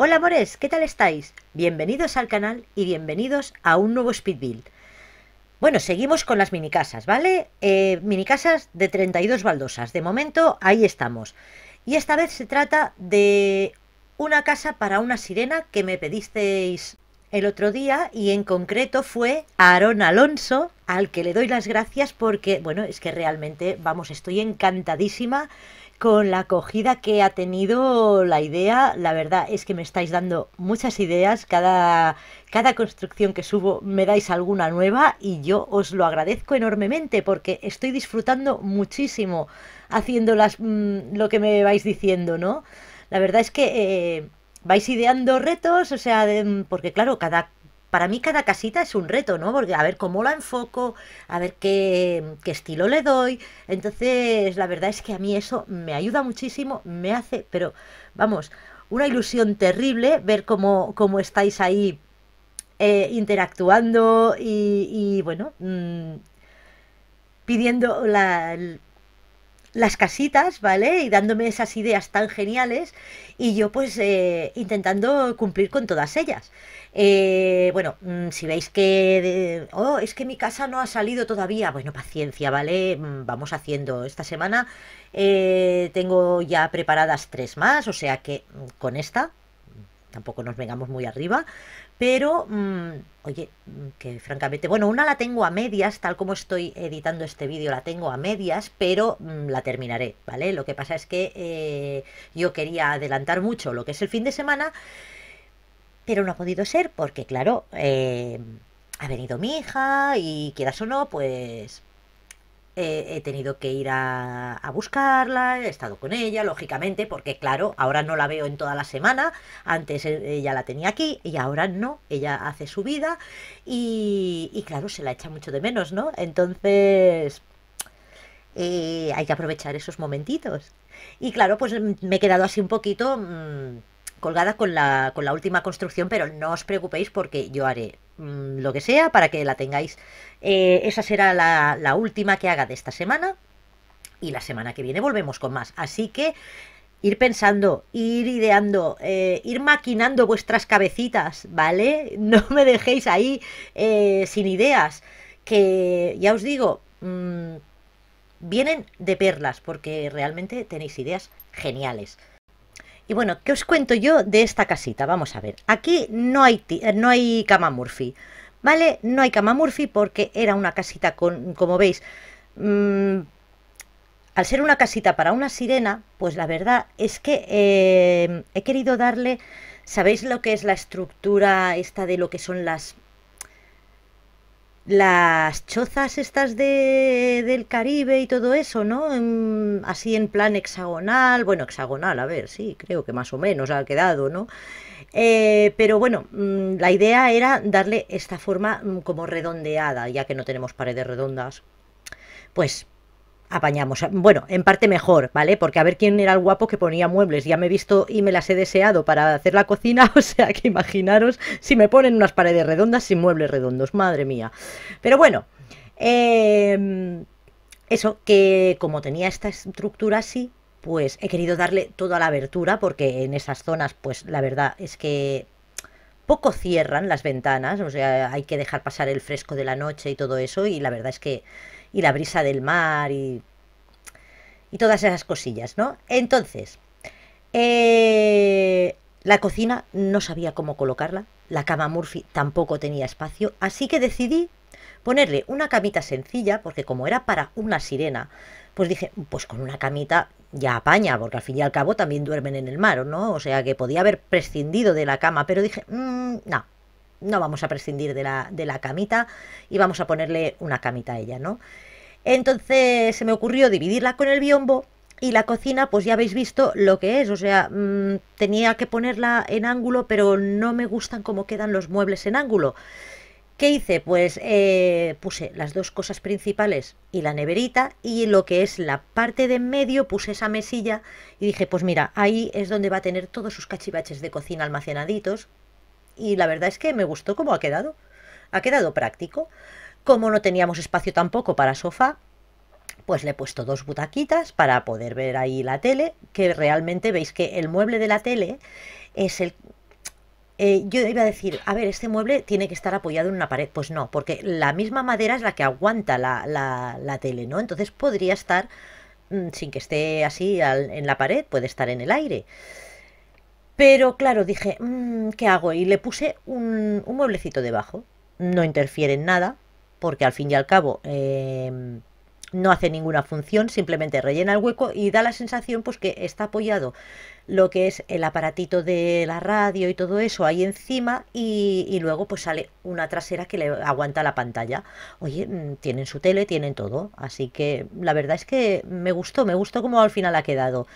Hola amores, ¿qué tal estáis? Bienvenidos al canal y bienvenidos a un nuevo speed build. Bueno, seguimos con las minicasas, ¿vale? Mini eh, minicasas de 32 baldosas. De momento, ahí estamos. Y esta vez se trata de una casa para una sirena que me pedisteis el otro día y en concreto fue aaron Alonso, al que le doy las gracias porque, bueno, es que realmente, vamos, estoy encantadísima con la acogida que ha tenido la idea. La verdad es que me estáis dando muchas ideas. Cada, cada construcción que subo me dais alguna nueva y yo os lo agradezco enormemente porque estoy disfrutando muchísimo haciendo mm, lo que me vais diciendo, ¿no? La verdad es que... Eh, vais ideando retos, o sea, porque claro, cada para mí cada casita es un reto, ¿no? Porque a ver cómo la enfoco, a ver qué, qué, estilo le doy. Entonces, la verdad es que a mí eso me ayuda muchísimo, me hace, pero vamos, una ilusión terrible ver cómo, cómo estáis ahí eh, interactuando y, bueno, mm, pidiendo la, las casitas, ¿vale? Y dándome esas ideas tan geniales y yo pues eh, intentando cumplir con todas ellas. Eh, bueno, mm, si veis que, oh, es que mi casa no ha salido todavía, bueno, paciencia, ¿vale? Mm, vamos haciendo. Esta semana eh, tengo ya preparadas tres más, o sea que mm, con esta tampoco nos vengamos muy arriba, pero mm, oye, mm, que francamente, bueno, una la tengo a medias, tal como estoy editando este vídeo, la tengo a medias, pero mm, la terminaré, ¿vale? Lo que pasa es que eh, yo quería adelantar mucho lo que es el fin de semana, pero no ha podido ser porque, claro, eh, ha venido mi hija y quieras o no, pues he tenido que ir a, buscarla, he estado con ella, lógicamente, porque claro, ahora no la veo en toda la semana, antes eh, ella la tenía aquí y ahora no, ella hace su vida y, claro, se la echa mucho de menos, ¿no? Entonces, eh, hay que aprovechar esos momentitos. Y claro, pues mm, me he quedado así un poquito... Mm, colgada con la, con la última construcción, pero no os preocupéis porque yo haré Mm, lo que sea, para que la tengáis. Eh, esa será la, última que haga de esta semana. Y la semana que viene volvemos con más. Así que ir pensando, ir ideando, eh, ir maquinando vuestras cabecitas, ¿vale? No me dejéis ahí eh, sin ideas, que ya os digo, mm, vienen de perlas, porque realmente tenéis ideas geniales. Y bueno, ¿qué os cuento yo de esta casita? Vamos a ver. Aquí no hay, eh, no hay cama Murphy, ¿vale? No hay cama Murphy porque era una casita con, como veis, mm, al ser una casita para una sirena, pues la verdad es que eh, he querido darle, ¿sabéis lo que es la estructura esta de lo que son las las chozas estas de, del Caribe y todo eso, ¿no? así en plan hexagonal, bueno, hexagonal, a ver, sí, creo que más o menos ha quedado, ¿no? Eh, pero bueno, mm, la idea era darle esta forma mm, como redondeada, ya que no tenemos paredes redondas, pues apañamos. Bueno, en parte mejor, ¿vale? Porque a ver quién era el guapo que ponía muebles. Ya me he visto y me las he deseado para hacer la cocina, o sea que imaginaros si me ponen unas paredes redondas sin muebles redondos, madre mía. Pero bueno, em, eso que como tenía esta estructura así, pues he querido darle toda la abertura porque en esas zonas, pues la verdad es que poco cierran las ventanas, o sea, hay que dejar pasar el fresco de la noche y todo eso y la verdad es que y la brisa del mar y, todas esas cosillas, ¿no? Entonces, eh, la cocina no sabía cómo colocarla, la cama Murphy tampoco tenía espacio, así que decidí ponerle una camita sencilla, porque como era para una sirena, pues dije, pues con una camita ya apaña, porque al fin y al cabo también duermen en el mar, ¿no? O sea que podía haber prescindido de la cama, pero dije, mmm, no, no vamos a prescindir de la, de la camita y vamos a ponerle una camita a ella, ¿no? Entonces se me ocurrió dividirla con el biombo y la cocina, pues ya habéis visto lo que es, o sea, mm, tenía que ponerla en ángulo, pero no me gustan cómo quedan los muebles en ángulo. ¿Qué hice? Pues eh, puse las dos cosas principales y la neverita y lo que es la parte de en medio puse esa mesilla y dije, pues mira, ahí es donde va a tener todos sus cachivaches de cocina almacenaditos y la verdad es que me gustó cómo ha quedado. Ha quedado práctico. Como no teníamos espacio tampoco para sofá, pues le he puesto dos butaquitas para poder ver ahí la tele, que realmente veis que el mueble de la tele es el... Eh, yo iba a decir, a ver, este mueble tiene que estar apoyado en una pared. Pues no, porque la misma madera es la que aguanta la, la, la tele, ¿no? Entonces podría estar, mm, sin que esté así en la pared, puede estar en el aire. Pero claro, dije, mm, ¿qué hago? Y le puse un, mueblecito debajo. No interfiere en nada, porque al fin y al cabo em, no hace ninguna función, simplemente rellena el hueco y da la sensación pues que está apoyado lo que es el aparatito de la radio y todo eso ahí encima y, luego pues sale una trasera que le aguanta la pantalla. Oye, mm, tienen su tele, tienen todo, así que la verdad es que me gustó, me gustó como al final ha quedado.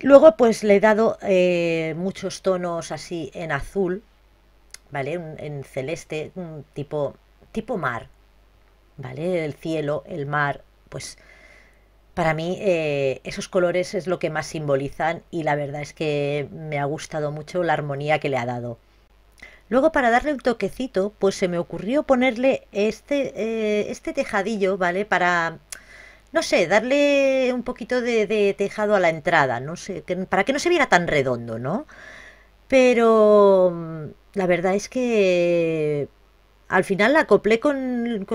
Luego pues le he dado eh, muchos tonos así en azul, ¿vale? En, celeste, tipo, tipo mar, ¿vale? El cielo, el mar, pues para mí eh, esos colores es lo que más simbolizan y la verdad es que me ha gustado mucho la armonía que le ha dado. Luego para darle un toquecito, pues se me ocurrió ponerle este, eh, este tejadillo, ¿vale? Para no sé, darle un poquito de, tejado a la entrada, no sé, para que no se viera tan redondo, ¿no? Pero mm, la verdad es que al final la acoplé con,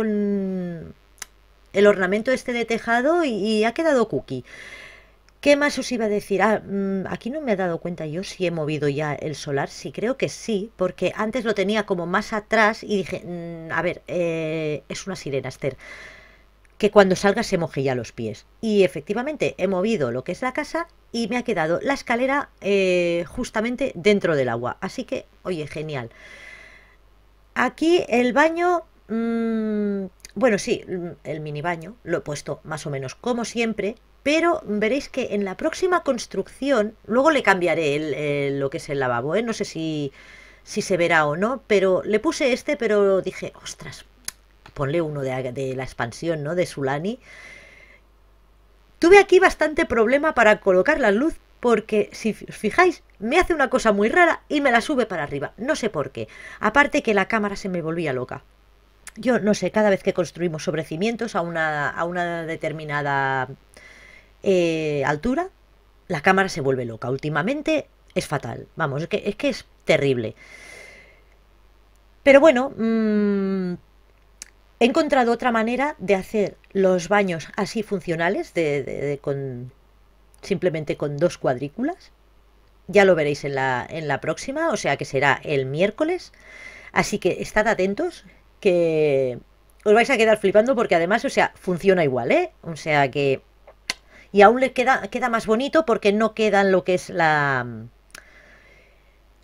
el ornamento este de tejado y, ha quedado cookie. ¿Qué más os iba a decir? Ah, mm, aquí no me he dado cuenta yo si he movido ya el solar. Sí, creo que sí, porque antes lo tenía como más atrás y dije, mm, a ver, eh, es una sirena, Esther que cuando salga se moje ya los pies. Y efectivamente he movido lo que es la casa y me ha quedado la escalera eh, justamente dentro del agua. Así que, oye, genial. Aquí el baño... Mm, bueno, sí, mm, el mini baño lo he puesto más o menos como siempre, pero veréis que en la próxima construcción, luego le cambiaré lo que es el lavabo, ¿eh? no sé si, si se verá o no, pero le puse este, pero dije, ostras, ponle uno de, la expansión, ¿no? De Sulani. Tuve aquí bastante problema para colocar la luz porque si os fijáis, me hace una cosa muy rara y me la sube para arriba. No sé por qué. Aparte que la cámara se me volvía loca. Yo no sé, cada vez que construimos sobre cimientos a una, a una determinada eh, altura, la cámara se vuelve loca. Últimamente es fatal. Vamos, es que es, que es terrible. Pero bueno, mmm, He encontrado otra manera de hacer los baños así funcionales, de, con, simplemente con dos cuadrículas. Ya lo veréis en la, en la próxima, o sea que será el miércoles. Así que estad atentos, que os vais a quedar flipando porque además, o sea, funciona igual, ¿eh? O sea que... Y aún le queda, queda más bonito porque no quedan lo que es la...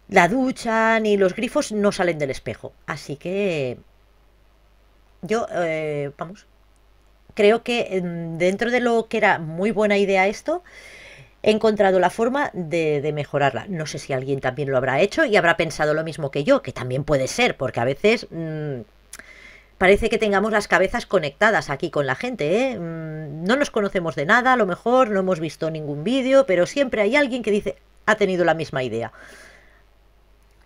La ducha ni los grifos no salen del espejo. Así que yo, eh, vamos, creo que em, dentro de lo que era muy buena idea esto, he encontrado la forma de, mejorarla. No sé si alguien también lo habrá hecho y habrá pensado lo mismo que yo, que también puede ser, porque a veces mm, parece que tengamos las cabezas conectadas aquí con la gente. ¿eh? Mm, no nos conocemos de nada, a lo mejor no hemos visto ningún vídeo, pero siempre hay alguien que dice, ha tenido la misma idea.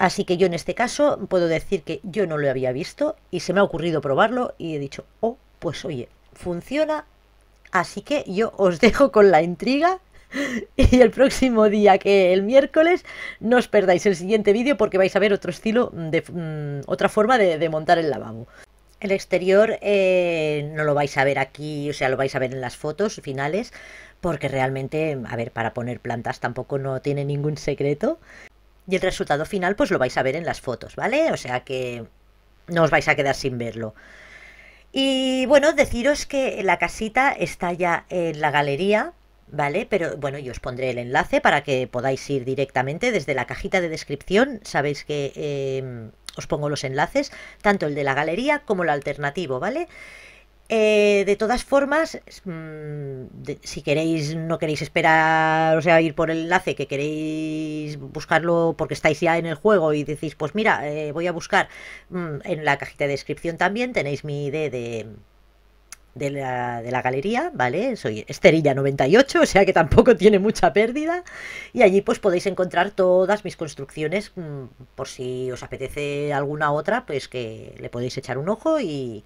Así que yo en este caso puedo decir que yo no lo había visto y se me ha ocurrido probarlo y he dicho, oh, pues oye, funciona. Así que yo os dejo con la intriga y el próximo día, que el miércoles, no os perdáis el siguiente vídeo porque vais a ver otro estilo, de, mm, otra forma de, montar el lavabo. El exterior eh, no lo vais a ver aquí, o sea, lo vais a ver en las fotos finales, porque realmente, a ver, para poner plantas tampoco no tiene ningún secreto. Y el resultado final pues lo vais a ver en las fotos, ¿vale? O sea que no os vais a quedar sin verlo. Y bueno, deciros que la casita está ya en la galería, ¿vale? Pero bueno, yo os pondré el enlace para que podáis ir directamente desde la cajita de descripción. Sabéis que eh, os pongo los enlaces, tanto el de la galería como el alternativo, ¿vale? Eh, de todas formas, mm, si queréis, no queréis esperar, o sea, ir por el enlace, que queréis buscarlo porque estáis ya en el juego y decís, pues mira, eh, voy a buscar mm, en la cajita de descripción también, tenéis mi ID de, de la, de la, galería, ¿vale? Soy Esterilla98, o sea que tampoco tiene mucha pérdida. Y allí pues podéis encontrar todas mis construcciones, mm, por si os apetece alguna otra, pues que le podéis echar un ojo y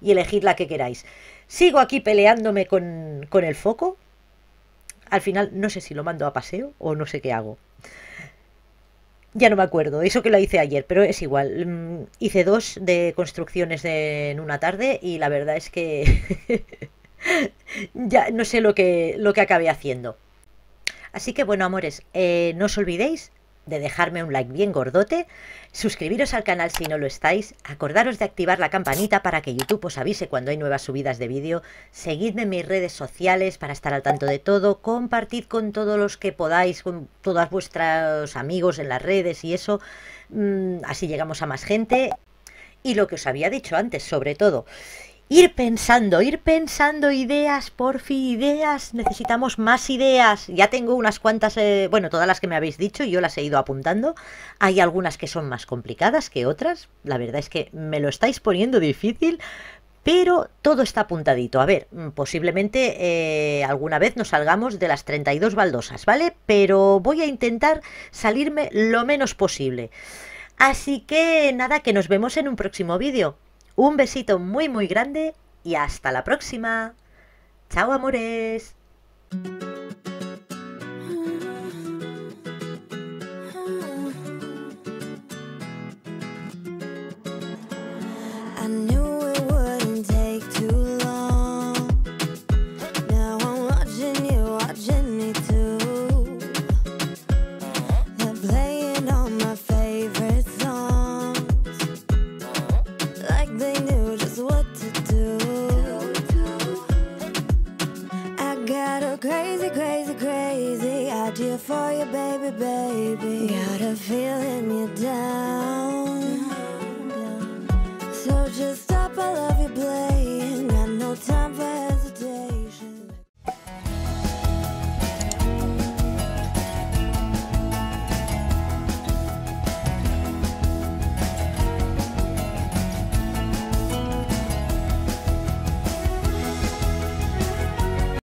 y elegid la que queráis. Sigo aquí peleándome con, con el foco. Al final no sé si lo mando a paseo o no sé qué hago. Ya no me acuerdo, eso que lo hice ayer, pero es igual. Mm, hice dos de construcciones en una tarde y la verdad es que ya no sé lo que, lo que acabé haciendo. Así que bueno, amores, eh, no os olvidéis de dejarme un like bien gordote, suscribiros al canal si no lo estáis, acordaros de activar la campanita para que YouTube os avise cuando hay nuevas subidas de vídeo, seguidme en mis redes sociales para estar al tanto de todo, compartid con todos los que podáis, con todos vuestros amigos en las redes y eso, mm, así llegamos a más gente. Y lo que os había dicho antes, sobre todo, ir pensando, ir pensando ideas, porfi, ideas, necesitamos más ideas. Ya tengo unas cuantas, eh, bueno, todas las que me habéis dicho, yo las he ido apuntando. Hay algunas que son más complicadas que otras, la verdad es que me lo estáis poniendo difícil. Pero todo está apuntadito. A ver, mm, posiblemente eh, alguna vez nos salgamos de las 32 baldosas, ¿vale? Pero voy a intentar salirme lo menos posible. Así que nada, que nos vemos en un próximo vídeo. Un besito muy muy grande y hasta la próxima. Chao amores.